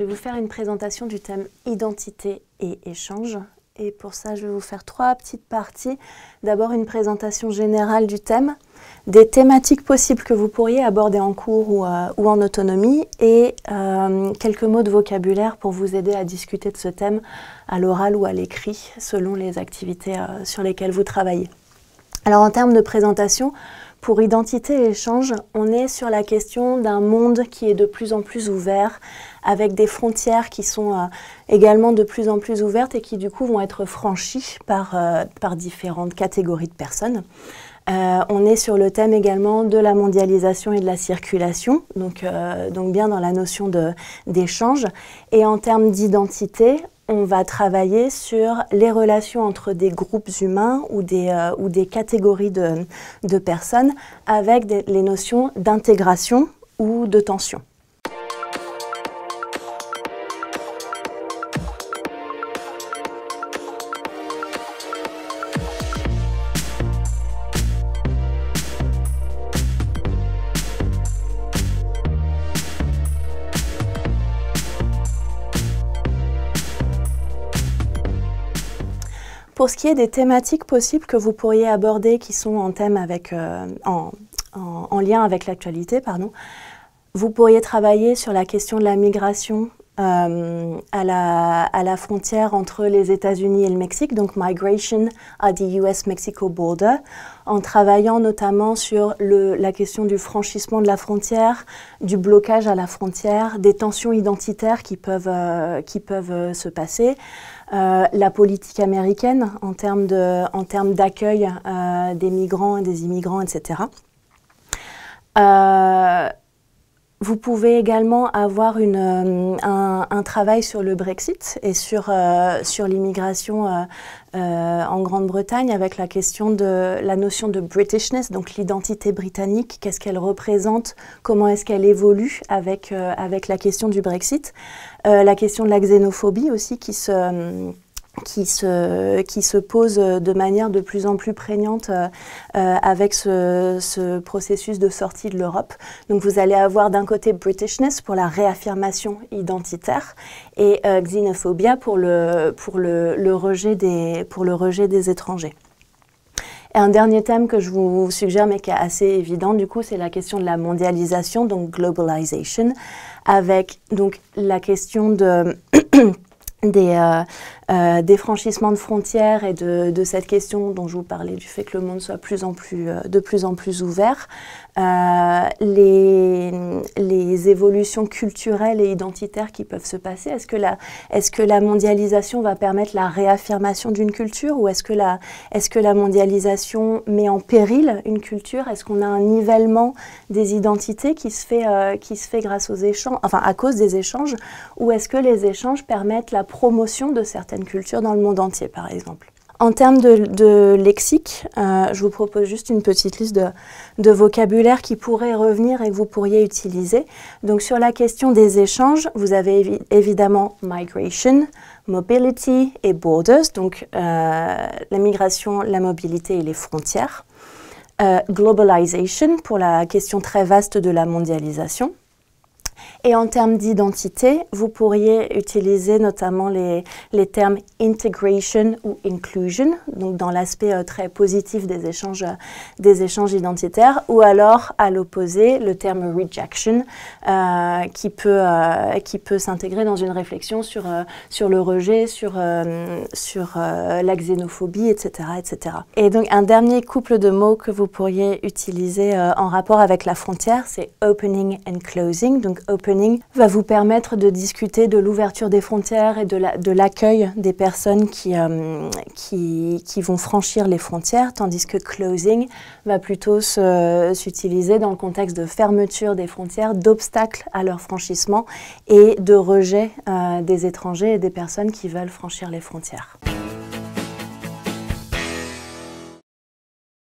Je vais vous faire une présentation du thème identité et échange. Et pour ça, je vais vous faire trois petites parties. D'abord, une présentation générale du thème, des thématiques possibles que vous pourriez aborder en cours ou, euh, en autonomie, et euh, quelques mots de vocabulaire pour vous aider à discuter de ce thème à l'oral ou à l'écrit, selon les activités euh, sur lesquelles vous travaillez. Alors, en termes de présentation, pour Identité et échange, on est sur la question d'un monde qui est de plus en plus ouvert, avec des frontières qui sont euh, également de plus en plus ouvertes et qui du coup vont être franchies par, euh, par différentes catégories de personnes. Euh, on est sur le thème également de la mondialisation et de la circulation, donc, donc bien dans la notion d'échange. Et en termes d'identité, on va travailler sur les relations entre des groupes humains ou des, euh, ou des catégories de, personnes avec les notions d'intégration ou de tension. Pour ce qui est des thématiques possibles que vous pourriez aborder qui sont en, thème avec, euh, en, lien avec l'actualité, vous pourriez travailler sur la question de la migration, euh, à, la, à, la, frontière entre les États-Unis et le Mexique, donc Migration at the US-Mexico Border, en travaillant notamment sur le, la question du franchissement de la frontière, du blocage à la frontière, des tensions identitaires qui peuvent, euh, qui peuvent euh, se passer. la politique américaine en termes d'accueil des migrants et des immigrants, etc. Vous pouvez également avoir une, euh, un, travail sur le Brexit et sur, euh, sur l'immigration euh, en Grande-Bretagne avec la question de la notion de Britishness, donc l'identité britannique, qu'est-ce qu'elle représente, comment est-ce qu'elle évolue avec, avec la question du Brexit, la question de la xénophobie aussi qui se qui se, qui se pose de manière de plus en plus prégnante euh, euh, avec ce, ce, processus de sortie de l'Europe. Donc vous allez avoir d'un côté Britishness pour la réaffirmation identitaire et euh, xénophobie pour le, pour, le, le rejet des, pour le rejet des étrangers. Et un dernier thème que je vous suggère, mais qui est assez évident, du coup, c'est la question de la mondialisation, donc globalization, avec donc la question de des, euh, des franchissements de frontières et de, cette question dont je vous parlais, du fait que le monde soit plus en plus, euh, de plus en plus ouvert, euh, les, les, évolutions culturelles et identitaires qui peuvent se passer. Est-ce que, la, est que la mondialisation va permettre la réaffirmation d'une culture ou est-ce que, la, que la mondialisation met en péril une culture Est-ce qu'on a un nivellement des identités qui se fait, qui se fait grâce aux échanges, enfin à cause des échanges, ou est-ce que les échanges permettent la promotion de certaines culture dans le monde entier, par exemple. En termes de, lexique, euh, je vous propose juste une petite liste de, vocabulaire qui pourrait revenir et que vous pourriez utiliser. Donc sur la question des échanges, vous avez évidemment migration, mobility et borders, donc euh, la migration, la mobilité et les frontières. Globalisation euh, globalization pour la question très vaste de la mondialisation. Et en termes d'identité, vous pourriez utiliser notamment les, les, termes integration ou inclusion, donc dans l'aspect euh, très positif des échanges, des échanges identitaires, ou alors à l'opposé, le terme rejection, euh, qui peut, euh, qui peut s'intégrer dans une réflexion sur, sur le rejet, sur, sur la xénophobie, etc., etc. Et donc un dernier couple de mots que vous pourriez utiliser en rapport avec la frontière, c'est opening and closing, donc Opening va vous permettre de discuter de l'ouverture des frontières et de l'accueil des personnes euh, qui, vont franchir les frontières, tandis que Closing va plutôt s'utiliser dans le contexte de fermeture des frontières, d'obstacles à leur franchissement et de rejet euh, des étrangers et des personnes qui veulent franchir les frontières.